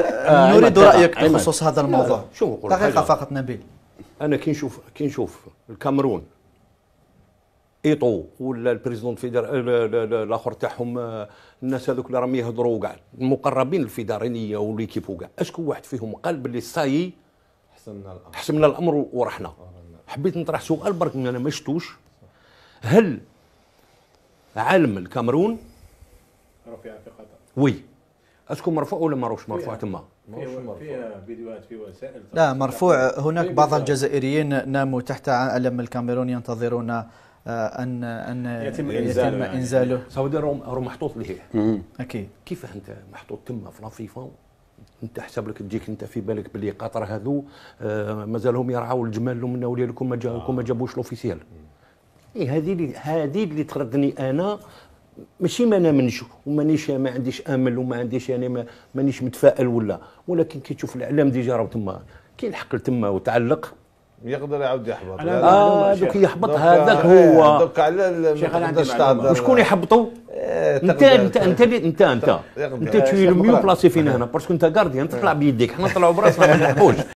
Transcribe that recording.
آه، نريد رايك بخصوص هذا الموضوع نقول دقيقه فقط نبيل انا كي نشوف كي نشوف الكاميرون ايطو ولا البريزيدون الفيدر الاخر تاعهم آه، الناس هذوك اللي راهم يهضروا كاع المقربين الفيدارينيه وليكيب وكاع اشكون واحد فيهم قال باللي ساي حسمنا الامر حسمنا الامر ورحنا حبيت نطرح سؤال برك انا ما شفتوش هل عالم الكامرون رفع في قطر وي اسكو مرفوع ولا ماروش مرفوع تما فيها فيديوهات في وسائل لا مرفوع هناك بعض الجزائريين ناموا تحت علم الكاميرون ينتظرون آه، ان ان يتم, إنزاله يتم انزاله سواء يعني. راهو محطوط به اكيد كيفاه انت محطوط تما في لافيفا انت حسب لك تجيك انت في بالك باللي قطر هذو آه، مازالهم يرعوا الجمال لهم من اولياء لكم ما آه. جابوش لوفيسيال اي هذه هذه اللي تردني انا ماشي ما نامنش ومانيش ما عنديش امل وما عنديش يعني ما مانيش متفائل ولا ولكن كي تشوف الاعلام ديجا راهو تما كي يلحق لتما وتعلق يقدر يعاود يحبط اه دوك يحبط هذاك هو دوك على انا عندي وشكون يحبطوا انت انت انت انت انت انت تشوي ميو بلاسي فينا هنا باسكو انت كارديان تطلع بيديك حنا نطلعوا براسنا ما نلحقوش